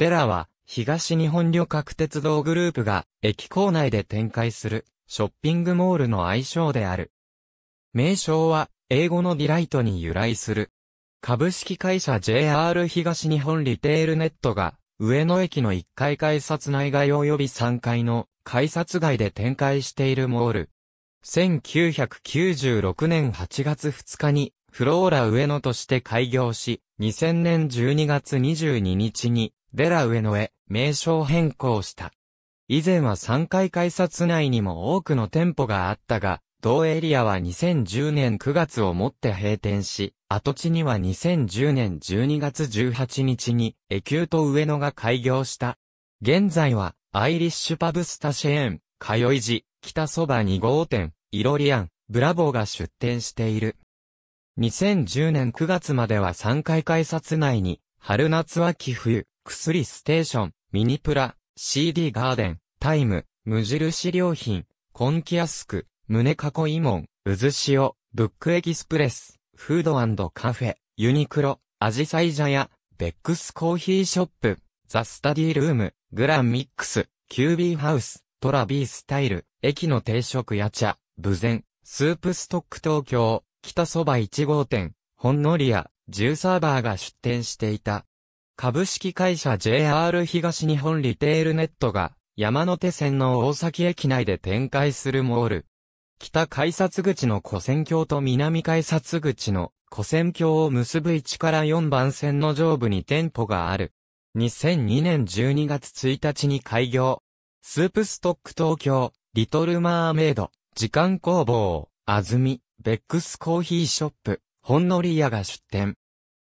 デラは、東日本旅客鉄道グループが、駅構内で展開する、ショッピングモールの愛称である。名称は、英語のディライトに由来する。株式会社 JR 東日本リテールネットが、上野駅の1階改札内外及び3階の改札外で展開しているモール。1996年8月2日に、フローラ上野として開業し、2000年12月22日にデラウェノへ名称変更した。以前は3階改札内にも多くの店舗があったが、同エリアは2010年9月をもって閉店し、跡地には2010年12月18日に、エキュート上野が開業した。現在は、アイリッシュパブスタシェーン、かよいじ、北そば2号店、イロリアン、ブラボーが出店している。2010年9月までは3回改札内に、春夏秋冬、薬ステーション、ミニプラ、CD ガーデン、タイム、無印良品、コンキアスク、胸囲いもん、うずしお、ブックエキスプレス、フードカフェ、ユニクロ、アジサイジャヤ、ベックスコーヒーショップ、ザ・スタディルーム、グランミックス、キュービーハウス、トラビースタイル、駅の定食や茶、ブゼン、スープストック東京、北そば1号店、ほんのりや、ジューサーバーが出店していた。株式会社 JR 東日本リテールネットが山手線の大崎駅内で展開するモール。北改札口の古線橋と南改札口の古線橋を結ぶ1から4番線の上部に店舗がある。2002年12月1日に開業。スープストック東京、リトルマーメイド、時間工房、あずみ、ベックスコーヒーショップ、ほんのり屋が出店。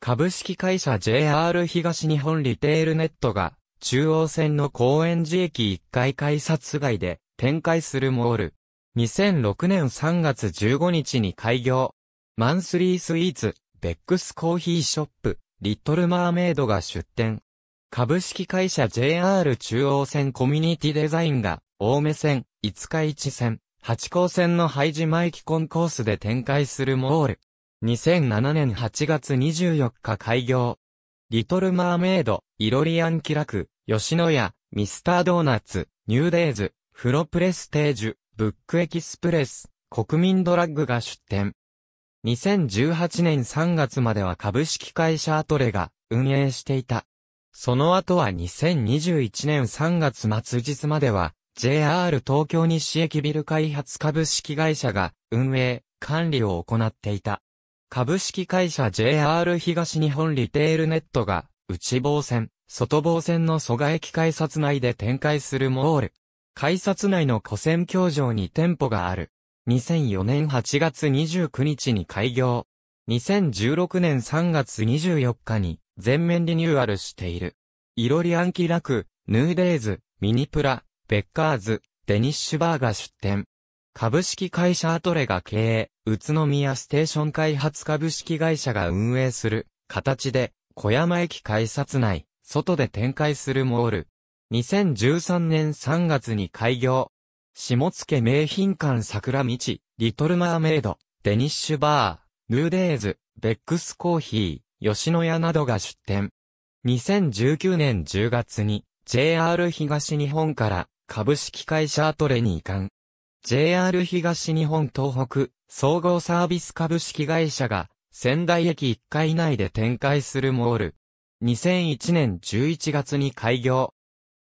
株式会社 JR 東日本リテールネットが、中央線の高円寺駅1階改札外で展開するモール。2006年3月15日に開業。マンスリースイーツ、ベックスコーヒーショップ、リットルマーメイドが出店。株式会社 JR 中央線コミュニティデザインが、青梅線、五日市線、八甲線の廃寺イ駅コンコースで展開するモール。2007年8月24日開業。リトル・マーメイド、イロリアン・キラク、吉野家、ミスタードーナツ、ニューデイズ、フロプレステージュ、ブックエキスプレス、国民ドラッグが出店。2018年3月までは株式会社アトレが運営していた。その後は2021年3月末日までは JR 東京西駅ビル開発株式会社が運営、管理を行っていた。株式会社 JR 東日本リテールネットが、内房線、外房線の蘇我駅改札内で展開するモール。改札内の古線橋上に店舗がある。2004年8月29日に開業。2016年3月24日に全面リニューアルしている。いろりアンキラク、ヌーデイズ、ミニプラ、ベッカーズ、デニッシュバーが出店。株式会社アトレが経営、宇都宮ステーション開発株式会社が運営する形で、小山駅改札内、外で展開するモール。2013年3月に開業。下野名品館桜道、リトルマーメイド、デニッシュバー、ヌーデイズ、ベックスコーヒー、吉野家などが出店。2019年10月に JR 東日本から株式会社アトレに移管。JR 東日本東北総合サービス株式会社が仙台駅1階内で展開するモール。2001年11月に開業。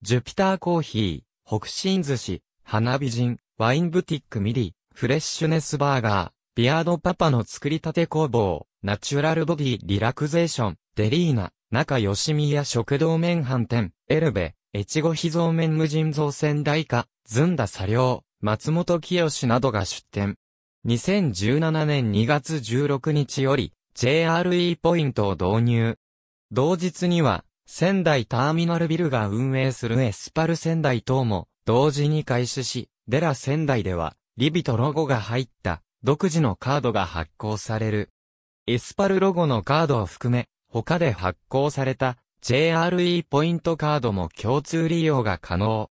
ジュピターコーヒー、北新寿司、花美人、ワインブティックミリ、フレッシュネスバーガー、ビアードパパの作りたて工房、ナチュラルボディリラクゼーション、デリーナ、中吉宮食堂麺飯店、エルベ、越後秘蔵麺無人造船台化、ずんだ作業。松本清などが出展。2017年2月16日より JRE ポイントを導入。同日には仙台ターミナルビルが運営するエスパル仙台等も同時に開始し、デラ仙台ではリビとロゴが入った独自のカードが発行される。エスパルロゴのカードを含め、他で発行された JRE ポイントカードも共通利用が可能。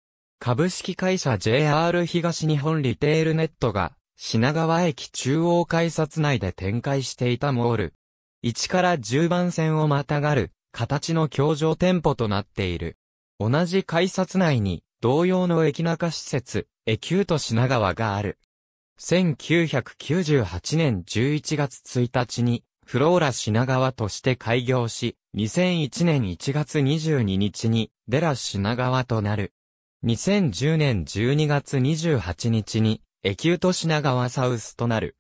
株式会社 JR 東日本リテールネットが、品川駅中央改札内で展開していたモール。1から10番線をまたがる、形の共場店舗となっている。同じ改札内に、同様の駅中施設、エキュート品川がある。1998年11月1日に、フローラ品川として開業し、2001年1月22日に、デラ品川となる。2010年12月28日に、エキュート品川サウスとなる。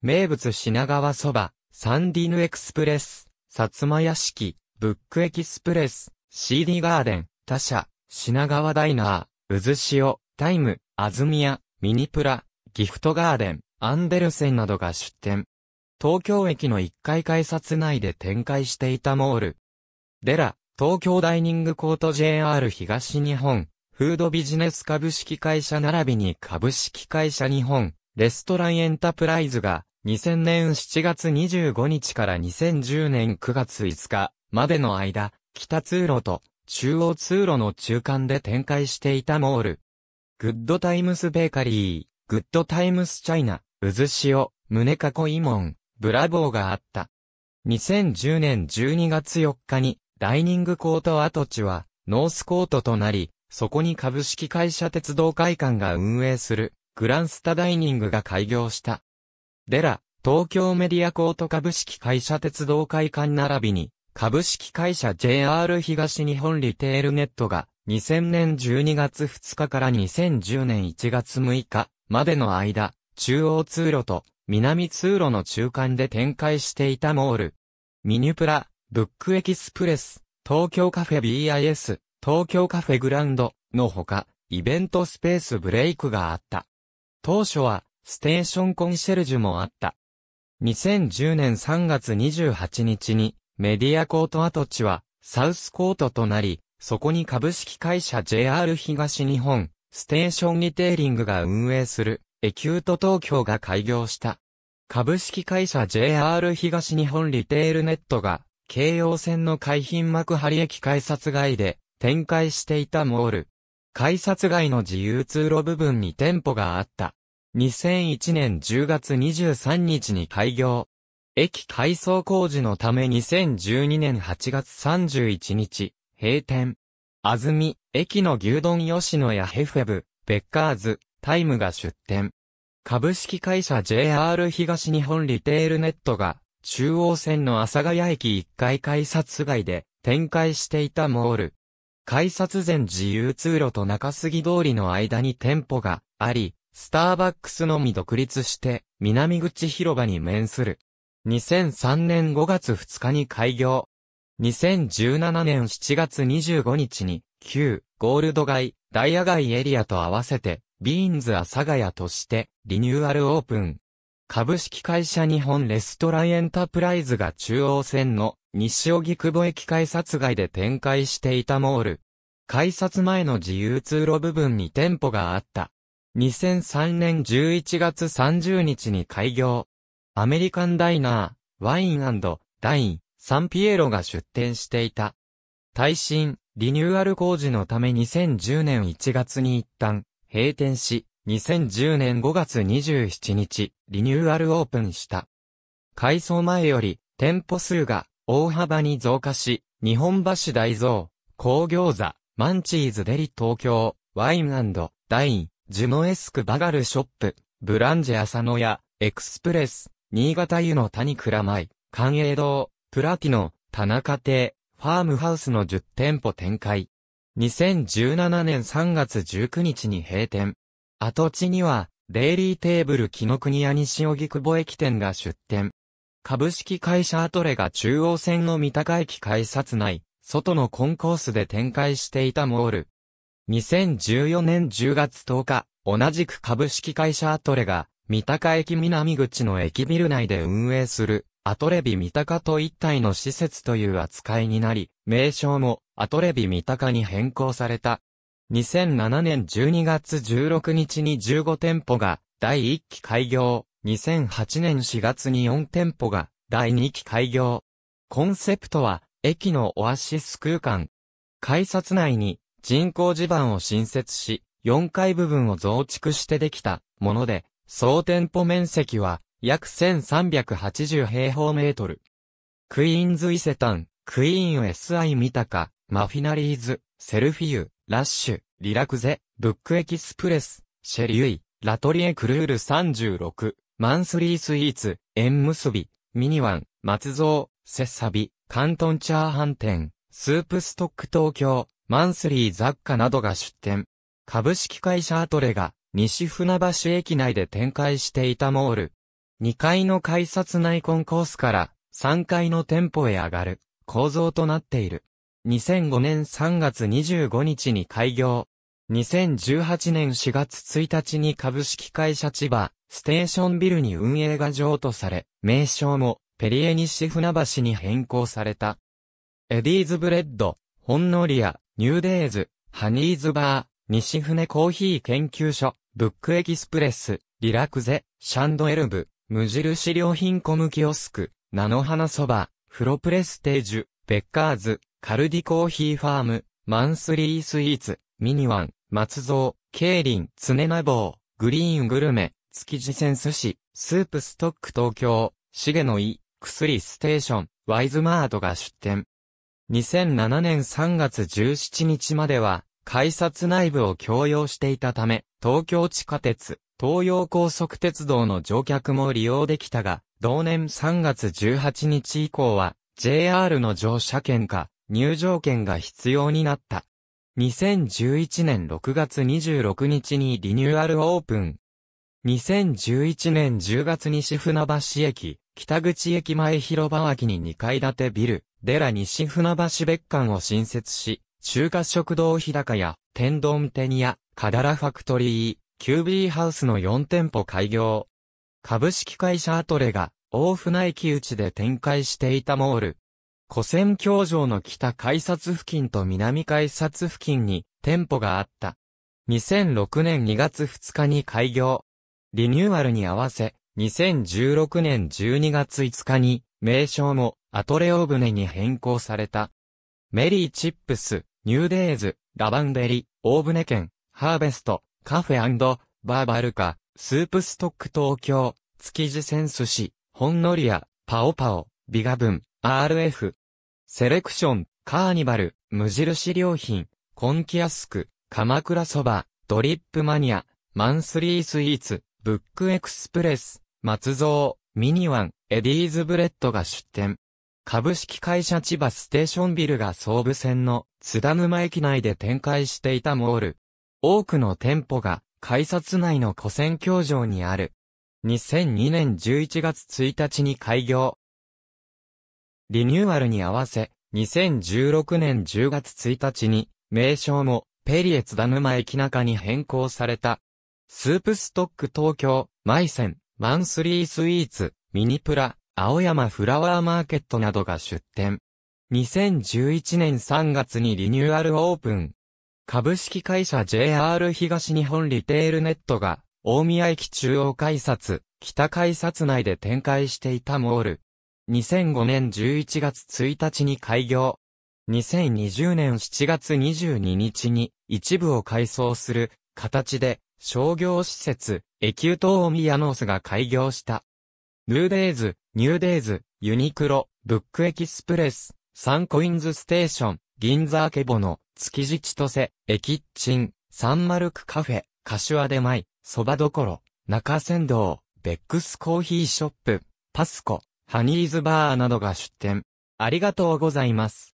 名物品川そば、サンディヌエクスプレス、薩摩屋敷、ブックエキスプレス、CD ガーデン、他社、品川ダイナー、渦潮、タイム、あずみや、ミニプラ、ギフトガーデン、アンデルセンなどが出店。東京駅の1階改札内で展開していたモール。デラ、東京ダイニングコート JR 東日本、フードビジネス株式会社並びに株式会社日本、レストランエンタプライズが、2000年7月25日から2010年9月5日までの間、北通路と中央通路の中間で展開していたモール。グッドタイムスベーカリー、グッドタイムスチャイナ、渦潮、胸かこいもん、ブラボーがあった。2010年12月4日に、ダイニングコート跡地は、ノースコートとなり、そこに株式会社鉄道会館が運営する、グランスタダイニングが開業した。デラ、東京メディアコート株式会社鉄道会館並びに、株式会社 JR 東日本リテールネットが、2000年12月2日から2010年1月6日までの間、中央通路と南通路の中間で展開していたモール。ミニプラ、ブックエキスプレス、東京カフェ BIS、東京カフェグランドのほか、イベントスペースブレイクがあった。当初は、ステーションコンシェルジュもあった。2010年3月28日に、メディアコート跡地は、サウスコートとなり、そこに株式会社 JR 東日本、ステーションリテーリングが運営する、エキュート東京が開業した。株式会社 JR 東日本リテールネットが、京葉線の海浜幕張駅改札外で、展開していたモール。改札外の自由通路部分に店舗があった。2001年10月23日に開業。駅改装工事のため2012年8月31日、閉店。あずみ、駅の牛丼吉野やヘフェブ、ベッカーズ、タイムが出店。株式会社 JR 東日本リテールネットが、中央線の阿佐ヶ谷駅1階改札外で展開していたモール。改札前自由通路と中杉通りの間に店舗があり、スターバックスのみ独立して、南口広場に面する。2003年5月2日に開業。2017年7月25日に、旧ゴールド街、ダイヤ街エリアと合わせて、ビーンズ阿佐ヶ谷として、リニューアルオープン。株式会社日本レストランエンタプライズが中央線の西荻窪駅改札外で展開していたモール。改札前の自由通路部分に店舗があった。2003年11月30日に開業。アメリカンダイナー、ワインダイン、サンピエロが出店していた。耐震、リニューアル工事のため2010年1月に一旦閉店し、2010年5月27日、リニューアルオープンした。改装前より店舗数が大幅に増加し、日本橋大蔵、工餃子、マンチーズデリ東京、ワインダイン、ジュノエスクバガルショップ、ブランジェ朝野屋、エクスプレス、新潟湯の谷蔵舞、関栄堂、プラティノ、田中亭、ファームハウスの10店舗展開。2017年3月19日に閉店。跡地には、デイリーテーブル木の国屋西荻窪駅店が出店。株式会社アトレが中央線の三鷹駅改札内、外のコンコースで展開していたモール。2014年10月10日、同じく株式会社アトレが、三鷹駅南口の駅ビル内で運営する、アトレビ三鷹と一体の施設という扱いになり、名称もアトレビ三鷹に変更された。2007年12月16日に15店舗が第1期開業、2008年4月に4店舗が、第2期開業。コンセプトは、駅のオアシス空間。改札内に、人工地盤を新設し、4階部分を増築してできたもので、総店舗面積は約1380平方メートル。クイーンズ伊勢丹、クイーン SI 三鷹、マフィナリーズ、セルフィユ、ラッシュ、リラクゼ、ブックエキスプレス、シェリュイ、ラトリエクルール36、マンスリースイーツ、縁結び、ミニワン、松蔵、セッサビ、関東チャーハン店、スープストック東京、マンスリー雑貨などが出店。株式会社アトレが、西船橋駅内で展開していたモール。2階の改札内コンコースから3階の店舗へ上がる構造となっている。2005年3月25日に開業。2018年4月1日に株式会社千葉、ステーションビルに運営が譲渡され、名称も、ペリエ西船橋に変更された。エディーズブレッド、ホンノリア、ニューデイズ、ハニーズバー、西船コーヒー研究所、ブックエキスプレス、リラクゼ、シャンドエルブ、無印良品コムキオスク、菜の花そば、フロプレステージュ、ベッカーズ、カルディコーヒーファーム、マンスリースイーツ、ミニワン、松蔵、ツネ常名坊、グリーングルメ、築地線寿司、スープストック東京、ゲ野井、薬ステーション、ワイズマートが出店。2007年3月17日までは、改札内部を共用していたため、東京地下鉄、東洋高速鉄道の乗客も利用できたが、同年3月18日以降は、JR の乗車券か、入場券が必要になった。2011年6月26日にリニューアルオープン。2011年10月西船橋駅、北口駅前広場脇に2階建てビル、デラ西船橋別館を新設し、中華食堂日高屋、天丼店屋、カダラファクトリー、キュービーハウスの4店舗開業。株式会社アトレが、大船駅内で展開していたモール、古戦教場の北改札付近と南改札付近に店舗があった。2006年2月2日に開業。リニューアルに合わせ、2016年12月5日に、名称もアトレオブネに変更された。メリーチップス、ニューデイズ、ラバンデリ、オーブネ県、ハーベスト、カフェバーバルカ、スープストック東京、築地センス市、ほんのりや、パオパオ、ビガブン、RF、セレクション、カーニバル、無印良品、コンキアスク、鎌倉そば、ドリップマニア、マンスリースイーツ、ブックエクスプレス、松蔵、ミニワン、エディーズブレッドが出店。株式会社千葉ステーションビルが総武線の津田沼駅内で展開していたモール。多くの店舗が改札内の古戦橋上にある。2002年11月1日に開業。リニューアルに合わせ、2016年10月1日に、名称も、ペリエ津田沼駅中に変更された。スープストック東京、マイセン、マンスリースイーツ、ミニプラ、青山フラワーマーケットなどが出店。2011年3月にリニューアルオープン。株式会社 JR 東日本リテールネットが、大宮駅中央改札、北改札内で展開していたモール、2005年11月1日に開業。2020年7月22日に一部を改装する形で商業施設エキュートオーミアノースが開業した。ヌーデイズ、ニューデイズ、ユニクロ、ブックエキスプレス、サンコインズステーション、銀座アケボノ、築地千歳、エキッチン、サンマルクカフェ、カシュアデマイ、蕎麦どころ、中仙道、ベックスコーヒーショップ、パスコ、ハニーズバーなどが出店。ありがとうございます。